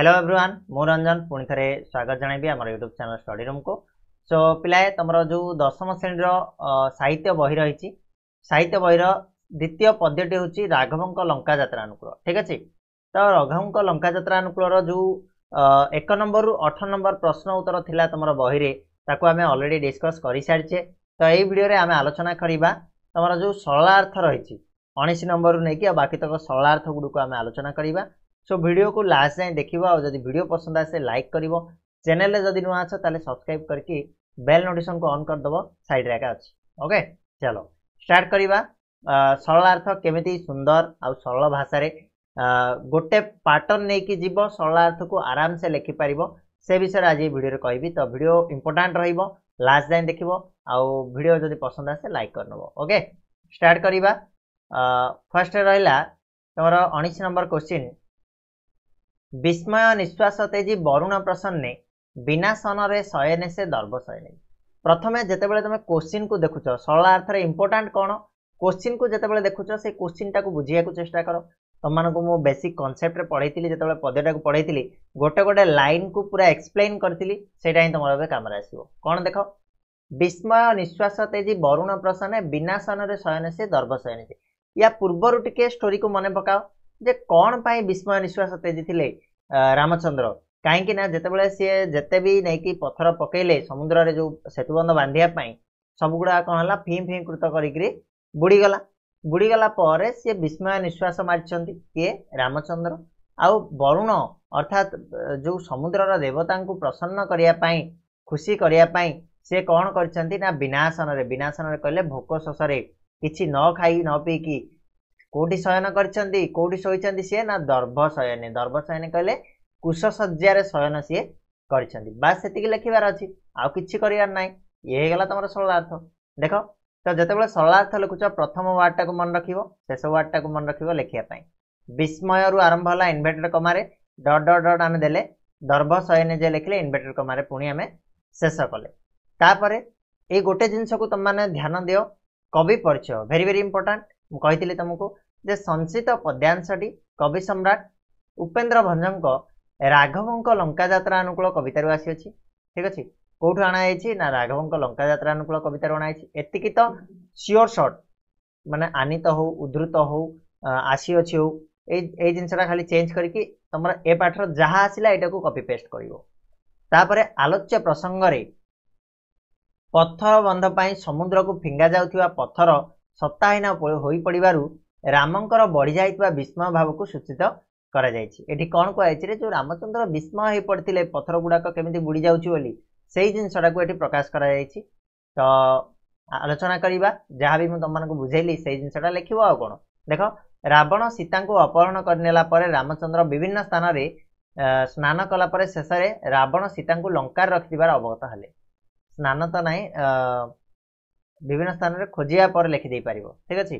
hello everyone मु रंजन पुणि थे स्वागत जनइबी आम यूट्यूब चैनल स्टडी रूम को सो so, पिलाए तुम जो दशम श्रेणीर साहित्य बही रही साहित्य बहर द्वितीय पद्यटी हूँ राघव लंका जत्रा अनुकूल ठीक अच्छे तो राघव लंका जत्रा अनुकूल जो एक नंबर रु अठ नंबर प्रश्न उत्तर थी तुम बहरे आम अलरेडी डिस्कस कर सारी तो यही भिडियो आम आलोचना करवा तुम जो सरलार्थ रही उन्नीस नंबर रु नहीं बाकी तक सरलार्थ गुड़क आम आलोचना करवा সো ভিডিওকে লাস্ট যাই দেখবা আর যদি ভিডিও পছন্দ আসে লাইক করব চ্যানেলে যদি নূয়া আছো তাহলে সবসক্রাইব করকি বেল নোটিফিকেশন কু অন করদেব সাইড রেখা আছে ওকে চলো স্টার্ট করা ସରଳାର୍ଥ କେମିତି ସୁନ୍ଦର ଆଉ ସରଳ ଭାଷାରେ ଗୋଟେ ପାଟର୍ନ ନେଇକି ଯିବ ସରଳାର୍ଥକୁ ଆରାମସେ ଲେଖିପାରିବ ସେ ବିଷୟରେ ଆଜି ଏଇ ଭିଡ଼ିଓରେ କହିବି ତ ଭିଡ଼ିଓ ଇମ୍ପୋର୍ଟାଣ୍ଟ ରହିବ ଲାଷ୍ଟ ଯାଏଁ ଦେଖିବ ଆଉ ଭିଡ଼ିଓ ଯଦି ପସନ୍ଦ ଆସେ ଲାଇକ୍ କରିନେବ ଓକେ ଷ୍ଟାର୍ଟ କରିବା ଫାର୍ଷ୍ଟ ରହିଲା ତୁମର ଉଣେଇଶ ନମ୍ବର କୋଶ୍ଚିନ୍ ବିସ୍ମୟ ନିଶ୍ୱାସ ତେଜି ବରୁଣ ପ୍ରସନ୍ନେ ବିନାଶନରେ ଶୟନେ ସେ ଦର୍ବ ଶୟନେ ପ୍ରଥମେ ଯେତେବେଳେ ତୁମେ କୋଶ୍ଚିନ୍କୁ ଦେଖୁଛ ସରଳ ଅର୍ଥରେ ଇମ୍ପୋର୍ଟାଣ୍ଟ କ'ଣ କୋଶ୍ଚିନ୍କୁ ଯେତେବେଳେ ଦେଖୁଛ ସେ କୋଶ୍ଚିନ୍ଟାକୁ ବୁଝିବାକୁ ଚେଷ୍ଟା କର ତୁମମାନଙ୍କୁ ମୁଁ ବେସିକ୍ କନସେପ୍ଟରେ ପଢ଼େଇଥିଲି ଯେତେବେଳେ ପଦ୍ୟଟାକୁ ପଢ଼େଇଥିଲି ଗୋଟେ ଗୋଟେ ଲାଇନ୍କୁ ପୁରା ଏକ୍ସପ୍ଲେନ୍ କରିଥିଲି ସେଇଟା ହିଁ ତୁମର ଏବେ କାମରେ ଆସିବ କ'ଣ ଦେଖ ବିସ୍ମୟ ନିଶ୍ୱାସ ତେଜି ବରୁଣ ପ୍ରସନ୍ନେ ବିନାଶନରେ ଶୟନ ସେ ଦର୍ବ ଶୟନେ ୟା ପୂର୍ବରୁ ଟିକେ ଷ୍ଟୋରିକୁ ମନେ ପକାଅ ଯେ କ'ଣ ପାଇଁ ବିସ୍ମୟ ନିଶ୍ୱାସ ତେଜି ଥିଲେ ରାମଚନ୍ଦ୍ର କାହିଁକି ନା ଯେତେବେଳେ ସିଏ ଯେତେ ବି ନେଇକି ପଥର ପକେଇଲେ ସମୁଦ୍ରରେ ଯେଉଁ ସେତୁବନ୍ଧ ବାନ୍ଧିବା ପାଇଁ ସବୁଗୁଡ଼ା କ'ଣ ହେଲା ଫିମ୍ ଫିମ୍ କୃତ କରିକିରି ବୁଡ଼ିଗଲା ବୁଡ଼ିଗଲା ପରେ ସିଏ ବିସ୍ମୟ ନିଶ୍ୱାସ ମାରିଛନ୍ତି କିଏ ରାମଚନ୍ଦ୍ର ଆଉ ବରୁଣ ଅର୍ଥାତ୍ ଯେଉଁ ସମୁଦ୍ରର ଦେବତାଙ୍କୁ ପ୍ରସନ୍ନ କରିବା ପାଇଁ ଖୁସି କରିବା ପାଇଁ ସିଏ କ'ଣ କରିଛନ୍ତି ନା ବିନାଶନରେ ବିନାଶନରେ କହିଲେ ଭୋକ ଶୋଷରେ କିଛି ନ ଖାଇ ନ ପିଇକି କୋଉଠି ଶୟନ କରିଛନ୍ତି କୋଉଠି ଶୋଇଛନ୍ତି ସିଏ ନା ଦର୍ଭ ଶୟନୀ ଦର୍ଭ ଶୟନୀ କହିଲେ କୁଶ ଶଯ୍ୟାରେ ଶୟନ ସିଏ କରିଛନ୍ତି ବାସ୍ ସେତିକି ଲେଖିବାର ଅଛି ଆଉ କିଛି କରିବାର ନାହିଁ ଇଏ ହେଇଗଲା ତମର ସରଳାର୍ଥ ଦେଖ ତ ଯେତେବେଳେ ସରଳାର୍ଥ ଲେଖୁଛ ପ୍ରଥମ ୱାର୍ଡଟାକୁ ମନେ ରଖିବ ଶେଷ ୱାର୍ଡଟାକୁ ମନେ ରଖିବ ଲେଖିବା ପାଇଁ ବିସ୍ମୟରୁ ଆରମ୍ଭ ହେଲା ଇନଭେଟର କମାରେ ଡଟ ଡଟ ଡଟ ଆମେ ଦେଲେ ଦର୍ଭ ଶୟନୀ ଯେ ଲେଖିଲେ ଇନଭେଟର କମାରେ ପୁଣି ଆମେ ଶେଷ କଲେ ତାପରେ ଏଇ ଗୋଟେ ଜିନିଷକୁ ତମେମାନେ ଧ୍ୟାନ ଦିଅ କବି ପରିଚୟ ଭେରି ଭେରି ଇମ୍ପୋର୍ଟାଣ୍ଟ ମୁଁ କହିଥିଲି ତମକୁ ଯେ ସଂସିତ ପଦ୍ୟାଂଶଟି କବି ସମ୍ରାଟ ଉପେନ୍ଦ୍ର ଭଞ୍ଜଙ୍କ ରାଘବଙ୍କ ଲଙ୍କା ଯାତ୍ରା ଅନୁକୂଳ କବିତାରୁ ଆସିଅଛି ଠିକ ଅଛି କୋଉଠୁ ଅଣାଯାଇଛି ନା ରାଘବଙ୍କ ଲଙ୍କା ଯାତ୍ରା ଅନୁକୂଳ କବିତାରୁ ଅଣାଯାଇଛି ଏତିକି ତ ସିଓର ସର୍ଟ ମାନେ ଆନିତ ହଉ ଉଦ୍ଧୃତ ହଉ ଆସିଅଛି ହଉ ଏଇ ଏଇ ଜିନିଷଟା ଖାଲି ଚେଞ୍ଜ କରିକି ତମର ଏ ପାଠର ଯାହା ଆସିଲା ଏଇଟାକୁ କପି ପେଷ୍ଟ କରିବ ତାପରେ ଆଲୋଚ୍ୟ ପ୍ରସଙ୍ଗରେ ପଥର ବନ୍ଧ ପାଇଁ ସମୁଦ୍ରକୁ ଫିଙ୍ଗା ଯାଉଥିବା ପଥର ସତାହୀନ ହୋଇପଡ଼ିବାରୁ ରାମଙ୍କର ବଢ଼ିଯାଇଥିବା ବିସ୍ମୟ ଭାବକୁ ସୂଚିତ କରାଯାଇଛି ଏଠି କ'ଣ କୁହାଯାଇଛି ରେ ଯେଉଁ ରାମଚନ୍ଦ୍ର ବିସ୍ମୟ ହେଇ ପଡ଼ିଥିଲେ ପଥର ଗୁଡ଼ାକ କେମିତି ବୁଡ଼ି ଯାଉଛି ବୋଲି ସେଇ ଜିନିଷଟାକୁ ଏଠି ପ୍ରକାଶ କରାଯାଇଛି ତ ଆଲୋଚନା କରିବା ଯାହା ବି ମୁଁ ତମମାନଙ୍କୁ ବୁଝେଇଲି ସେଇ ଜିନିଷଟା ଲେଖିବ ଆଉ କ'ଣ ଦେଖ ରାବଣ ସୀତାଙ୍କୁ ଅପହରଣ କରିନେଲା ପରେ ରାମଚନ୍ଦ୍ର ବିଭିନ୍ନ ସ୍ଥାନରେ ସ୍ନାନ କଲା ପରେ ଶେଷରେ ରାବଣ ସୀତାଙ୍କୁ ଲଙ୍କାରେ ରଖିଥିବାର ଅବଗତ ହେଲେ ସ୍ନାନ ତ ନାହିଁ ବିଭିନ୍ନ ସ୍ଥାନରେ ଖୋଜିବା ପରେ ଲେଖିଦେଇ ପାରିବ ଠିକ ଅଛି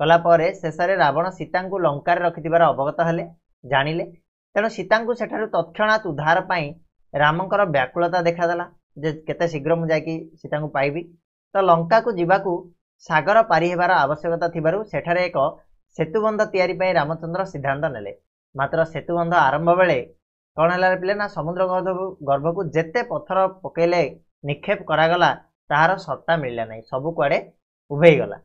କଲାପରେ ଶେଷରେ ରାବଣ ସୀତାଙ୍କୁ ଲଙ୍କାରେ ରଖିଥିବାର ଅବଗତ ହେଲେ ଜାଣିଲେ ତେଣୁ ସୀତାଙ୍କୁ ସେଠାରୁ ତତ୍କ୍ଷଣାତ୍ ଉଦ୍ଧାର ପାଇଁ ରାମଙ୍କର ବ୍ୟାକୁଳତା ଦେଖାଦେଲା ଯେ କେତେ ଶୀଘ୍ର ମୁଁ ଯାଇକି ସୀତାଙ୍କୁ ପାଇବି ତ ଲଙ୍କାକୁ ଯିବାକୁ ସାଗର ପାରି ହେବାର ଆବଶ୍ୟକତା ଥିବାରୁ ସେଠାରେ ଏକ ସେତୁବନ୍ଧ ତିଆରି ପାଇଁ ରାମଚନ୍ଦ୍ର ସିଦ୍ଧାନ୍ତ ନେଲେ ମାତ୍ର ସେତୁବନ୍ଧ ଆରମ୍ଭ ବେଳେ କ'ଣ ହେଲା ପିଲେ ନା ସମୁଦ୍ର ଗର୍ଭକୁ ଯେତେ ପଥର ପକେଇଲେ ନିକ୍ଷେପ କରାଗଲା ତାହାର ସତ୍ତା ମିଳିଲା ନାହିଁ ସବୁ କୁଆଡ଼େ ଉଭେଇଗଲା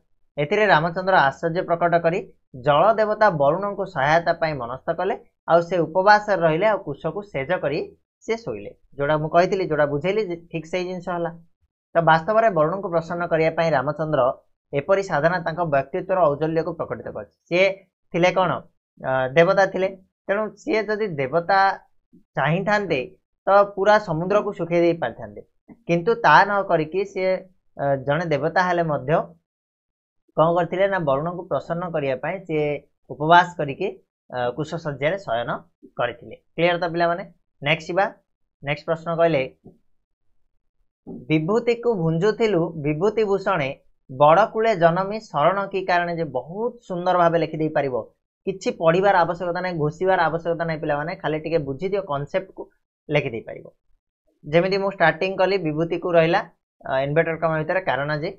ଏଥିରେ ରାମଚନ୍ଦ୍ର ଆଶ୍ଚର୍ଯ୍ୟ ପ୍ରକଟ କରି ଜଳ ଦେବତା ବରୁଣଙ୍କୁ ସହାୟତା ପାଇଁ ମନସ୍ଥ କଲେ ଆଉ ସେ ଉପବାସରେ ରହିଲେ ଆଉ କୁଶକୁ ସେଜ କରି ସେ ଶୋଇଲେ ଯେଉଁଟା ମୁଁ କହିଥିଲି ଯେଉଁଟା ବୁଝେଇଲି ଠିକ୍ ସେଇ ଜିନିଷ ହେଲା ତ ବାସ୍ତବରେ ବରୁଣଙ୍କୁ ପ୍ରସନ୍ନ କରିବା ପାଇଁ ରାମଚନ୍ଦ୍ର ଏପରି ସାଧନା ତାଙ୍କ ବ୍ୟକ୍ତିତ୍ୱର ଔଜଲ୍ୟକୁ ପ୍ରକଟିତ କରିଛି ସିଏ ଥିଲେ କ'ଣ ଦେବତା ଥିଲେ ତେଣୁ ସିଏ ଯଦି ଦେବତା ଚାହିଁଥାନ୍ତେ ତ ପୁରା ସମୁଦ୍ରକୁ ଶୁଖେଇ ଦେଇ ପାରିଥାନ୍ତେ କିନ୍ତୁ ତା ନ କରିକି ସିଏ ଜଣେ ଦେବତା ହେଲେ ମଧ୍ୟ କ'ଣ କରିଥିଲେ ନା ବରୁଣଙ୍କୁ ପ୍ରସନ୍ନ କରିବା ପାଇଁ ସେ ଉପବାସ କରିକି କୁଶ ଶଯ୍ୟାରେ ଶୟନ କରିଥିଲେ କ୍ଲିୟର ତ ପିଲାମାନେ ନେକ୍ସଟ ଯିବା ନେକ୍ସଟ ପ୍ରଶ୍ନ କହିଲେ ବିଭୂତିକୁ ଭୁଞ୍ଜୁଥିଲୁ ବିଭୂତି ଭୂଷଣେ ବଡ଼ କୂଳେ ଜନମି ଶରଣ କି କାରଣ ଯେ ବହୁତ ସୁନ୍ଦର ଭାବେ ଲେଖିଦେଇପାରିବ କିଛି ପଢ଼ିବାର ଆବଶ୍ୟକତା ନାହିଁ ଘୋଷିବାର ଆବଶ୍ୟକତା ନାହିଁ ପିଲାମାନେ ଖାଲି ଟିକେ ବୁଝିଦିଅ କନସେପ୍ଟକୁ ଲେଖିଦେଇପାରିବ ଯେମିତି ମୁଁ ଷ୍ଟାର୍ଟିଂ କଲି ବିଭୂତିକୁ ରହିଲା ଇନଭେଟର କାମ ଭିତରେ କାରଣ ଯେ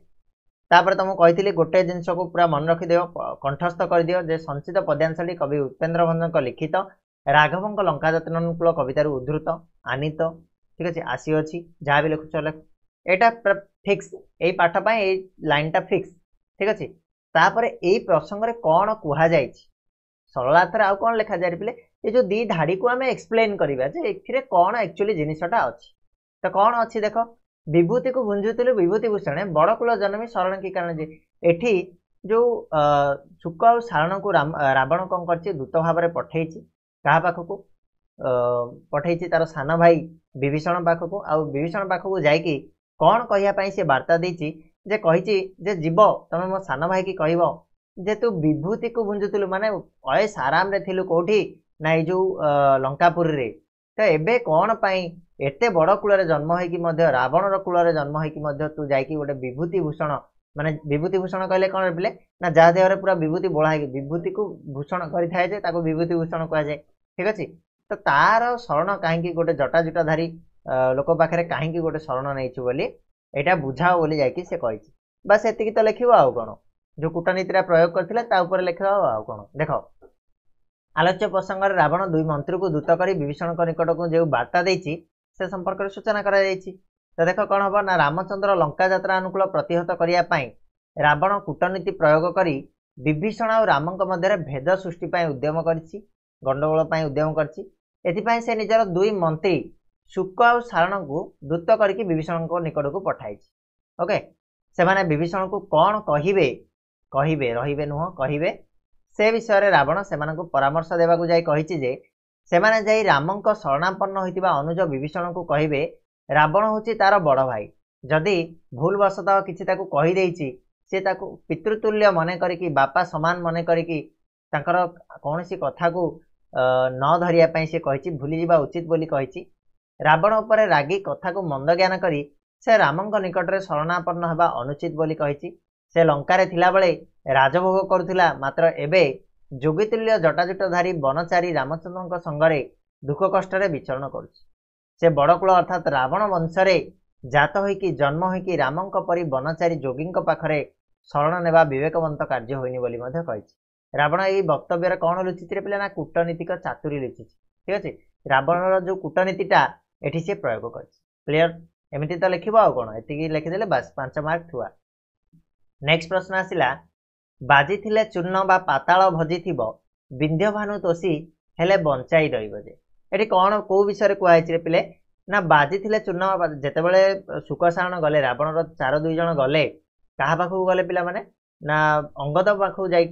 ତାପରେ ତ ମୁଁ କହିଥିଲି ଗୋଟେ ଜିନିଷକୁ ପୁରା ମନେ ରଖିଦିଅ କଣ୍ଠସ୍ଥ କରିଦିଅ ଯେ ସଞ୍ଚିତ ପଦ୍ୟାଂଶଳି କବି ଉପେନ୍ଦ୍ର ଭଞ୍ଜଙ୍କ ଲିଖିତ ରାଘବଙ୍କ ଲଙ୍କା ଯତ୍ନକୂଳ କବିତାରୁ ଉଦ୍ଧୃତ ଆନିତ ଠିକ ଅଛି ଆସିଅଛି ଯାହା ବି ଲେଖୁଛ ଏଇଟା ଫିକ୍ସ ଏଇ ପାଠ ପାଇଁ ଏଇ ଲାଇନ୍ଟା ଫିକ୍ସ ଠିକ ଅଛି ତାପରେ ଏଇ ପ୍ରସଙ୍ଗରେ କ'ଣ କୁହାଯାଇଛି ସରଳାର୍ଥରେ ଆଉ କ'ଣ ଲେଖାଯାଇପାରିଲେ ଏ ଯେଉଁ ଦୁଇ ଧାଡ଼ିକୁ ଆମେ ଏକ୍ସପ୍ଲେନ୍ କରିବା ଯେ ଏଥିରେ କ'ଣ ଆକ୍ଚୁଆଲି ଜିନିଷଟା ଅଛି ତ କ'ଣ ଅଛି ଦେଖ ବିଭୂତି କୁ ଭୁଞ୍ଜୁଥିଲୁ ବିଭୂତି ଭୂଷଣ ବଡ କୁଳ ଜନମୀ ଶରଣ କି କାରଣ ଯେ ଏଠି ଯୋଉ ଶୁକ ଆଉ ଶାରଣକୁ ରାବଣ କଣ କରିଛି ଦୂତ ଭାବରେ ପଠେଇଛି କାହା ପାଖକୁ ପଠେଇଛି ତାର ସାନ ଭାଇ ବିଭୀଷଣ ପାଖକୁ ଆଉ ବିଭୀଷଣ ପାଖକୁ ଯାଇକି କଣ କହିବା ପାଇଁ ସେ ବାର୍ତ୍ତା ଦେଇଛି ଯେ କହିଛି ଯେ ଯିବ ତମେ ମୋ ସାନ ଭାଇ କି କହିବ ଯେ ତୁ ବିଭୂତିକୁ ଭୁଞ୍ଜୁଥିଲୁ ମାନେ ଅଏସ୍ ଆରାମରେ ଥିଲୁ କୋଉଠି ନା ଏଇ ଯୋଉ ଲଙ୍କାପୁରରେ ତ ଏବେ କଣ ପାଇଁ ଏତେ ବଡ଼ କୂଳରେ ଜନ୍ମ ହେଇକି ମଧ୍ୟ ରାବଣର କୂଳରେ ଜନ୍ମ ହେଇକି ମଧ୍ୟ ତୁ ଯାଇକି ଗୋଟେ ବିଭୂତି ଭୂଷଣ ମାନେ ବିଭୂତି ଭୂଷଣ କହିଲେ କ'ଣ ବୋଲେ ନା ଯାହା ଦେହରେ ପୁରା ବିଭୂତି ବୋଳା ହେଇକି ବିଭୂତିକୁ ଭୂଷଣ କରିଥାଏ ଯେ ତାକୁ ବିଭୂତି ଭୂଷଣ କୁହାଯାଏ ଠିକ ଅଛି ତ ତାର ଶରଣ କାହିଁକି ଗୋଟେ ଜଟାଜୁଟା ଧାରି ଲୋକ ପାଖରେ କାହିଁକି ଗୋଟେ ଶରଣ ନେଇଛୁ ବୋଲି ଏଇଟା ବୁଝାଅ ବୋଲି ଯାଇକି ସେ କହିଛି ବାସ୍ ଏତିକି ତ ଲେଖିବ ଆଉ କ'ଣ ଯେଉଁ କୂଟନୀତିଟା ପ୍ରୟୋଗ କରିଥିଲେ ତା ଉପରେ ଲେଖିବ ଆଉ କ'ଣ ଦେଖ ଆଲୋଚ୍ୟ ପ୍ରସଙ୍ଗରେ ରାବଣ ଦୁଇ ମନ୍ତ୍ରୀକୁ ଦୂତ କରି ବିଭୀଷଣଙ୍କ ନିକଟକୁ ଯେଉଁ ବାର୍ତ୍ତା ଦେଇଛି ସେ ସମ୍ପର୍କରେ ସୂଚନା କରାଯାଇଛି ତ ଦେଖ କ'ଣ ହବ ନା ରାମଚନ୍ଦ୍ର ଲଙ୍କା ଯାତ୍ରା ଅନୁକୂଳ ପ୍ରତିହତ କରିବା ପାଇଁ ରାବଣ କୂଟନୀତି ପ୍ରୟୋଗ କରି ବିଭୀଷଣ ଆଉ ରାମଙ୍କ ମଧ୍ୟରେ ଭେଦ ସୃଷ୍ଟି ପାଇଁ ଉଦ୍ୟମ କରିଛି ଗଣ୍ଡଗୋଳ ପାଇଁ ଉଦ୍ୟମ କରିଛି ଏଥିପାଇଁ ସେ ନିଜର ଦୁଇ ମନ୍ତ୍ରୀ ଶୁକ ଆଉ ସାରଣଙ୍କୁ ଦୃତ କରିକି ବିଭୀଷଣଙ୍କ ନିକଟକୁ ପଠାଇଛି ଓକେ ସେମାନେ ବିଭୀଷଣଙ୍କୁ କ'ଣ କହିବେ କହିବେ ରହିବେ ନୁହଁ କହିବେ ସେ ବିଷୟରେ ରାବଣ ସେମାନଙ୍କୁ ପରାମର୍ଶ ଦେବାକୁ ଯାଇ କହିଛି ଯେ ସେମାନେ ଯାଇ ରାମଙ୍କ ଶରଣାପନ୍ନ ହୋଇଥିବା ଅନୁଜ ବିଭୀଷଣଙ୍କୁ କହିବେ ରାବଣ ହେଉଛି ତାର ବଡ଼ ଭାଇ ଯଦି ଭୁଲବଶତଃ କିଛି ତାକୁ କହିଦେଇଛି ସେ ତାକୁ ପିତୃତୁଲ୍ୟ ମନେ କରିକି ବାପା ସମାନ ମନେ କରିକି ତାଙ୍କର କୌଣସି କଥାକୁ ନ ଧରିବା ପାଇଁ ସେ କହିଛି ଭୁଲିଯିବା ଉଚିତ ବୋଲି କହିଛି ରାବଣ ଉପରେ ରାଗି କଥାକୁ ମନ୍ଦ ଜ୍ଞାନ କରି ସେ ରାମଙ୍କ ନିକଟରେ ଶରଣାପନ୍ନ ହେବା ଅନୁଚିତ ବୋଲି କହିଛି ସେ ଲଙ୍କାରେ ଥିଲାବେଳେ ରାଜଭୋଗ କରୁଥିଲା ମାତ୍ର ଏବେ ଯୋଗୀତୁଲ୍ୟ ଜଟାଜୁଟ ଧାରି ବନଚାରୀ ରାମଚନ୍ଦ୍ରଙ୍କ ସଙ୍ଗରେ ଦୁଃଖ କଷ୍ଟରେ ବିଚରଣ କରୁଛି ସେ ବଡ଼କୁଳ ଅର୍ଥାତ୍ ରାବଣ ବଂଶରେ ଜାତ ହୋଇକି ଜନ୍ମ ହୋଇକି ରାମଙ୍କ ପରି ବନଚାରୀ ଯୋଗୀଙ୍କ ପାଖରେ ଶରଣ ନେବା ବିବେକବନ୍ତ କାର୍ଯ୍ୟ ହୋଇନି ବୋଲି ମଧ୍ୟ କହିଛି ରାବଣ ଏହି ବକ୍ତବ୍ୟରେ କ'ଣ ଲୁଚିଥିଲେ ପିଲା ନା କୂଟନୀତିକ ଚାତୁରୀ ଲୁଚିଛି ଠିକ ଅଛି ରାବଣର ଯେଉଁ କୂଟନୀତିଟା ଏଠି ସେ ପ୍ରୟୋଗ କରିଛି କ୍ଲିୟର ଏମିତି ତ ଲେଖିବ ଆଉ କ'ଣ ଏତିକି ଲେଖିଦେଲେ ବାସ୍ ପାଞ୍ଚ ମାର୍କ ଥୁଆ ନେକ୍ସଟ ପ୍ରଶ୍ନ ଆସିଲା ବାଜିଥିଲେ ଚୂର୍ଣ୍ଣ ବା ପାତାଳ ଭଜିଥିବ ବିନ୍ଧ୍ୟଭାନୁ ତୋଷୀ ହେଲେ ବଞ୍ଚାଇ ରହିବ ଯେ ଏଠି କ'ଣ କେଉଁ ବିଷୟରେ କୁହାଯାଇଛି ରେ ପିଲେ ନା ବାଜିଥିଲେ ଚୂର୍ଣ୍ଣ ବା ଯେତେବେଳେ ଶୁକସାରଣ ଗଲେ ରାବଣର ଚାର ଦୁଇ ଜଣ ଗଲେ କାହା ପାଖକୁ ଗଲେ ପିଲାମାନେ ନା ଅଙ୍ଗଦ ପାଖକୁ ଯାଇ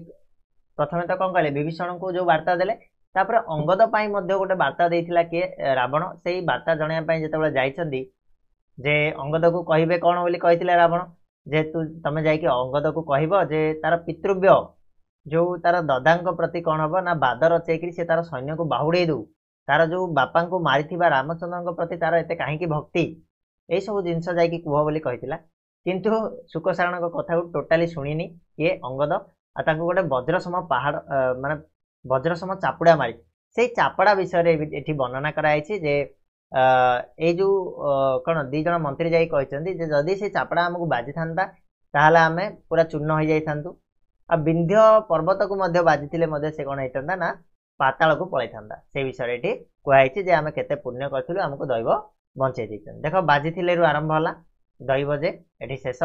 ପ୍ରଥମେ ତ କ'ଣ କହିଲେ ବିଭୀଷଣଙ୍କୁ ଯେଉଁ ବାର୍ତ୍ତା ଦେଲେ ତାପରେ ଅଙ୍ଗଦ ପାଇଁ ମଧ୍ୟ ଗୋଟେ ବାର୍ତ୍ତା ଦେଇଥିଲା କିଏ ରାବଣ ସେଇ ବାର୍ତ୍ତା ଜଣାଇବା ପାଇଁ ଯେତେବେଳେ ଯାଇଛନ୍ତି ଯେ ଅଙ୍ଗଦକୁ କହିବେ କ'ଣ ବୋଲି କହିଥିଲେ ରାବଣ ଯେହେତୁ ତମେ ଯାଇକି ଅଙ୍ଗଦକୁ କହିବ ଯେ ତାର ପିତୃବ୍ୟ ଯୋଉ ତାର ଦଦାଙ୍କ ପ୍ରତି କଣ ହବ ନା ବାଦ ରଚେଇକିରି ସେ ତାର ସୈନ୍ୟକୁ ବାହୁଡ଼େଇ ଦଉ ତାର ଯୋଉ ବାପାଙ୍କୁ ମାରିଥିବା ରାମଚନ୍ଦ୍ରଙ୍କ ପ୍ରତି ତାର ଏତେ କାହିଁକି ଭକ୍ତି ଏଇସବୁ ଜିନିଷ ଯାଇକି କୁହ ବୋଲି କହିଥିଲା କିନ୍ତୁ ଶୁକସାରଣଙ୍କ କଥାକୁ ଟୋଟାଲି ଶୁଣିନି କିଏ ଅଙ୍ଗଦ ଆଉ ତାଙ୍କୁ ଗୋଟେ ବଜ୍ରସମ ପାହାଡ଼ ମାନେ ବଜ୍ରସମ ଚାପୁଡ଼ା ମାରି ସେଇ ଚାପଡ଼ା ବିଷୟରେ ଏଠି ବର୍ଣ୍ଣନା କରାଯାଇଛି ଯେ ଏଇ ଯେଉଁ କ'ଣ ଦୁଇ ଜଣ ମନ୍ତ୍ରୀ ଯାଇ କହିଛନ୍ତି ଯେ ଯଦି ସେ ଚାପୁଡ଼ା ଆମକୁ ବାଜିଥାନ୍ତା ତାହେଲେ ଆମେ ପୁରା ଚୂର୍ଣ୍ଣ ହେଇଯାଇଥାନ୍ତୁ ଆଉ ବିନ୍ଧ୍ୟ ପର୍ବତକୁ ମଧ୍ୟ ବାଜିଥିଲେ ମଧ୍ୟ ସେ କ'ଣ ହେଇଥାନ୍ତା ନା ପାତାଳକୁ ପଳାଇଥାନ୍ତା ସେ ବିଷୟରେ ଏଠି କୁହାହେଇଛି ଯେ ଆମେ କେତେ ପୁଣ୍ୟ କରିଥିଲୁ ଆମକୁ ଦୈବ ବଞ୍ଚେଇ ଦେଇଛନ୍ତି ଦେଖ ବାଜିଥିଲେରୁ ଆରମ୍ଭ ହେଲା ଦୈବ ଯେ ଏଠି ଶେଷ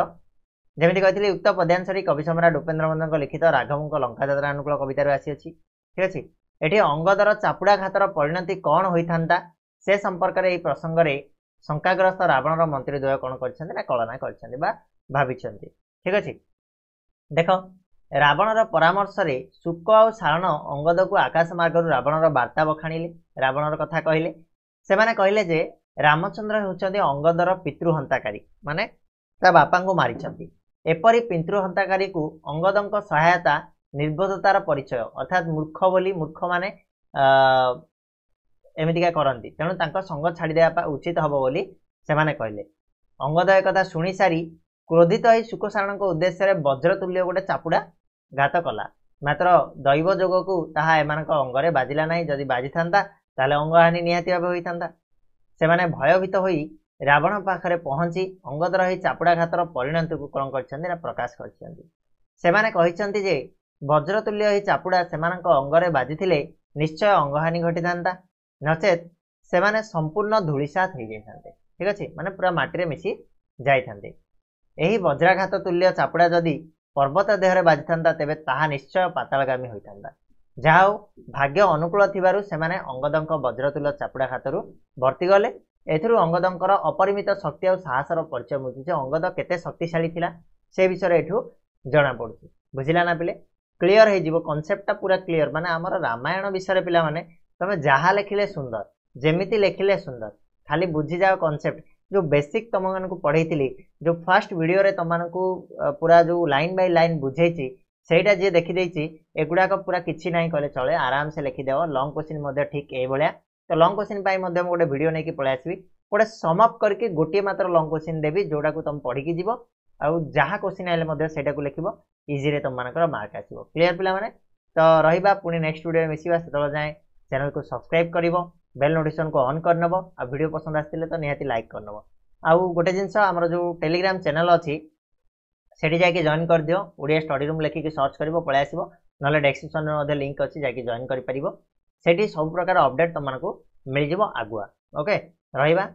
ଯେମିତି କହିଥିଲି ଉକ୍ତ ପଦ୍ୟାଂଶରେ କବି ସମ୍ରାଟ ଉପେନ୍ଦ୍ର ମନ୍ଦଙ୍କ ଲିଖିତ ରାଘବଙ୍କ ଲଙ୍କା ଯାତ୍ରା ଅନୁକୂଳ କବିତାରୁ ଆସିଅଛି ଠିକ୍ ଅଛି ଏଠି ଅଙ୍ଗଦର ଚାପୁଡ଼ାଘାତର ପରିଣତି କ'ଣ ହୋଇଥାନ୍ତା ସେ ସମ୍ପର୍କରେ ଏହି ପ୍ରସଙ୍ଗରେ ଶଙ୍କାଗ୍ରସ୍ତ ରାବଣର ମନ୍ତ୍ରୀ ଦ୍ୱୟ କ'ଣ କରିଛନ୍ତି ନା କଳନା କରିଛନ୍ତି ବା ଭାବିଛନ୍ତି ଠିକ ଅଛି ଦେଖ ରାବଣର ପରାମର୍ଶରେ ଶୁକ ଆଉ ଶାରଣ ଅଙ୍ଗଦକୁ ଆକାଶ ମାର୍ଗରୁ ରାବଣର ବାର୍ତ୍ତା ବଖାଣିଲେ ରାବଣର କଥା କହିଲେ ସେମାନେ କହିଲେ ଯେ ରାମଚନ୍ଦ୍ର ହେଉଛନ୍ତି ଅଙ୍ଗଦର ପିତୃହନ୍ତାକାରୀ ମାନେ ତା ବାପାଙ୍କୁ ମାରିଛନ୍ତି ଏପରି ପିତୃହନ୍ତାକାରୀକୁ ଅଙ୍ଗଦଙ୍କ ସହାୟତା ନିର୍ବୋଧତାର ପରିଚୟ ଅର୍ଥାତ୍ ମୂର୍ଖ ବୋଲି ମୂର୍ଖମାନେ ଆ ଏମିତିକା କରନ୍ତି ତେଣୁ ତାଙ୍କ ସଙ୍ଗ ଛାଡ଼ିଦେବା ଉଚିତ ହେବ ବୋଲି ସେମାନେ କହିଲେ ଅଙ୍ଗଦା ଏକଥା ସାରି କ୍ରୋଧିତ ହୋଇ ଶୁକସାରଣଙ୍କ ଉଦ୍ଦେଶ୍ୟରେ ବଜ୍ରତୁଲ୍ୟ ଗୋଟେ ଚାପୁଡ଼ା ଘାତ କଲା ମାତ୍ର ଦୈବ ଯୋଗକୁ ତାହା ଏମାନଙ୍କ ଅଙ୍ଗରେ ବାଜିଲା ନାହିଁ ଯଦି ବାଜିଥାନ୍ତା ତାହେଲେ ଅଙ୍ଗହାନି ନିହାତି ଭାବେ ହୋଇଥାନ୍ତା ସେମାନେ ଭୟଭୀତ ହୋଇ ରାବଣ ପାଖରେ ପହଞ୍ଚି ଅଙ୍ଗଦର ଏହି ଚାପୁଡ଼ାଘାତର ପରିଣତିକୁ କ'ଣ କରିଛନ୍ତି ନା ପ୍ରକାଶ କରିଛନ୍ତି ସେମାନେ କହିଛନ୍ତି ଯେ ବଜ୍ରତୁଲ୍ୟ ଏହି ଚାପୁଡ଼ା ସେମାନଙ୍କ ଅଙ୍ଗରେ ବାଜିଥିଲେ ନିଶ୍ଚୟ ଅଙ୍ଗହାନି ଘଟିଥାନ୍ତା ନଚେତ ସେମାନେ ସମ୍ପୂର୍ଣ୍ଣ ଧୂଳିସାତ ହେଇଯାଇଥାନ୍ତେ ଠିକ୍ ଅଛି ମାନେ ପୁରା ମାଟିରେ ମିଶି ଯାଇଥାନ୍ତି ଏହି ବଜ୍ରାଘାତ ତୁଲ୍ୟ ଚାପୁଡ଼ା ଯଦି ପର୍ବତ ଦେହରେ ବାଜିଥାନ୍ତା ତେବେ ତାହା ନିଶ୍ଚୟ ପାତାଳଗାମୀ ହୋଇଥାନ୍ତା ଯାହା ହଉ ଭାଗ୍ୟ ଅନୁକୂଳ ଥିବାରୁ ସେମାନେ ଅଙ୍ଗଦଙ୍କ ବଜ୍ରତୁଲ୍ୟ ଚାପୁଡ଼ାଘାତରୁ ବର୍ତ୍ତିଗଲେ ଏଥିରୁ ଅଙ୍ଗଦଙ୍କର ଅପରିମିତ ଶକ୍ତି ଆଉ ସାହସର ପରିଚୟ ମିଳୁଛି ଯେ ଅଙ୍ଗଦ କେତେ ଶକ୍ତିଶାଳୀ ଥିଲା ସେ ବିଷୟରେ ଏଠୁ ଜଣାପଡ଼ୁଛି ବୁଝିଲା ନା ପିଲେ କ୍ଲିଅର ହେଇଯିବ କନସେପ୍ଟଟା ପୁରା କ୍ଲିଅର ମାନେ ଆମର ରାମାୟଣ ବିଷୟରେ ପିଲାମାନେ ତମେ ଯାହା ଲେଖିଲେ ସୁନ୍ଦର ଯେମିତି ଲେଖିଲେ ସୁନ୍ଦର ଖାଲି ବୁଝିଯାଅ କନସେପ୍ଟ ଯେଉଁ ବେସିକ୍ ତମମାନଙ୍କୁ ପଢ଼େଇଥିଲି ଯେଉଁ ଫାର୍ଷ୍ଟ ଭିଡ଼ିଓରେ ତମମାନଙ୍କୁ ପୁରା ଯେଉଁ ଲାଇନ୍ ବାଇ ଲାଇନ୍ ବୁଝେଇଛି ସେଇଟା ଯିଏ ଦେଖିଦେଇଛି ଏଗୁଡ଼ାକ ପୁରା କିଛି ନାହିଁ କହିଲେ ଚଳେ ଆରାମସେ ଲେଖିଦେବ ଲଙ୍ଗ କୋଶ୍ଚିନ୍ ମଧ୍ୟ ଠିକ୍ ଏଇଭଳିଆ ତ ଲଙ୍ଗ କୋଶ୍ଚିନ୍ ପାଇଁ ମଧ୍ୟ ମୁଁ ଗୋଟେ ଭିଡ଼ିଓ ନେଇକି ପଳେଇ ଆସିବି ଗୋଟେ ସମଅପ୍ କରିକି ଗୋଟିଏ ମାତ୍ର ଲଙ୍ଗ କୋଶ୍ଚିନ୍ ଦେବି ଯେଉଁଟାକୁ ତମେ ପଢ଼ିକି ଯିବ ଆଉ ଯାହା କୋଶ୍ଚିନ୍ ହେଲେ ମଧ୍ୟ ସେଇଟାକୁ ଲେଖିବ ଇଜିରେ ତମମାନଙ୍କର ମାର୍କ ଆସିବ କ୍ଲିଅର୍ ପିଲାମାନେ ତ ରହିବା ପୁଣି ନେକ୍ସଟ ଭିଡ଼ିଓରେ ମିଶିବା ସେତେବେଳେ ଯାଏଁ चैनल को सब्सक्राइब कर बेल नोटिफिकेशन को ऑन करनब आ भिड पसंद आसते तो निहाती लाइक करनब आउ गोटे जिन आमर जो टेलीग्राम चैनल अच्छी सेठी जाकि जॉइन कर दियो ओडिया स्टडी रूम लिखिकी सर्च कर पलि आस ना डेस्क्रिप्सन में लिंक अच्छी जैसे जॉइन कर सेठी सब प्रकार अपडेट तुमको मिल जाव आगुआ ओके रहा